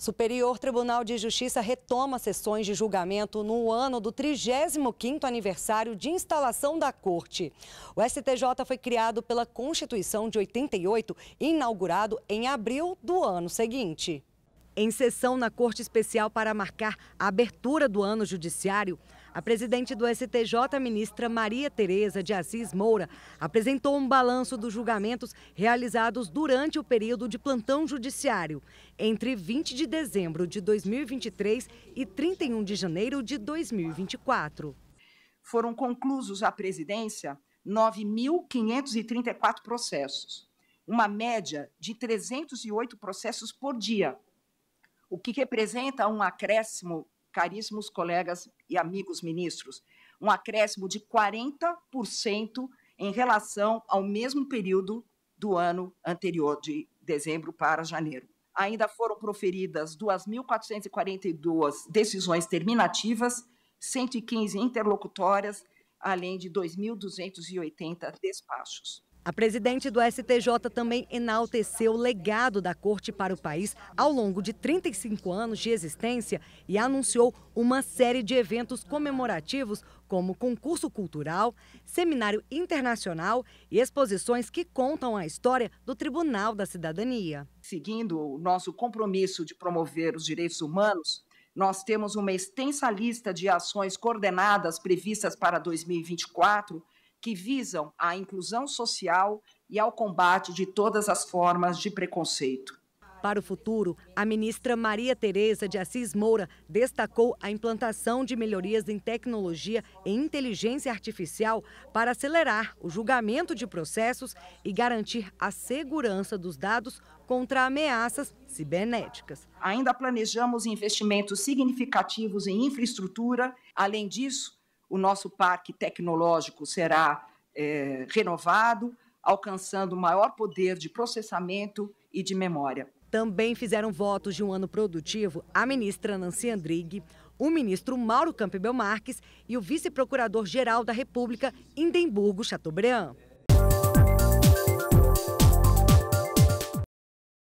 Superior Tribunal de Justiça retoma sessões de julgamento no ano do 35º aniversário de instalação da Corte. O STJ foi criado pela Constituição de 88 e inaugurado em abril do ano seguinte. Em sessão na Corte Especial para marcar a abertura do ano judiciário, a presidente do STJ, ministra Maria Tereza de Assis Moura, apresentou um balanço dos julgamentos realizados durante o período de plantão judiciário, entre 20 de dezembro de 2023 e 31 de janeiro de 2024. Foram conclusos à presidência 9.534 processos, uma média de 308 processos por dia, o que representa um acréscimo caríssimos colegas e amigos ministros, um acréscimo de 40% em relação ao mesmo período do ano anterior, de dezembro para janeiro. Ainda foram proferidas 2.442 decisões terminativas, 115 interlocutórias, além de 2.280 despachos. A presidente do STJ também enalteceu o legado da corte para o país ao longo de 35 anos de existência e anunciou uma série de eventos comemorativos, como concurso cultural, seminário internacional e exposições que contam a história do Tribunal da Cidadania. Seguindo o nosso compromisso de promover os direitos humanos, nós temos uma extensa lista de ações coordenadas previstas para 2024 que visam à inclusão social e ao combate de todas as formas de preconceito. Para o futuro, a ministra Maria Tereza de Assis Moura destacou a implantação de melhorias em tecnologia e inteligência artificial para acelerar o julgamento de processos e garantir a segurança dos dados contra ameaças cibernéticas. Ainda planejamos investimentos significativos em infraestrutura. Além disso, o nosso parque tecnológico será é, renovado, alcançando maior poder de processamento e de memória. Também fizeram votos de um ano produtivo a ministra Nancy Andrighi, o ministro Mauro Campbell Marques e o vice-procurador-geral da República, Indemburgo Chateaubriand.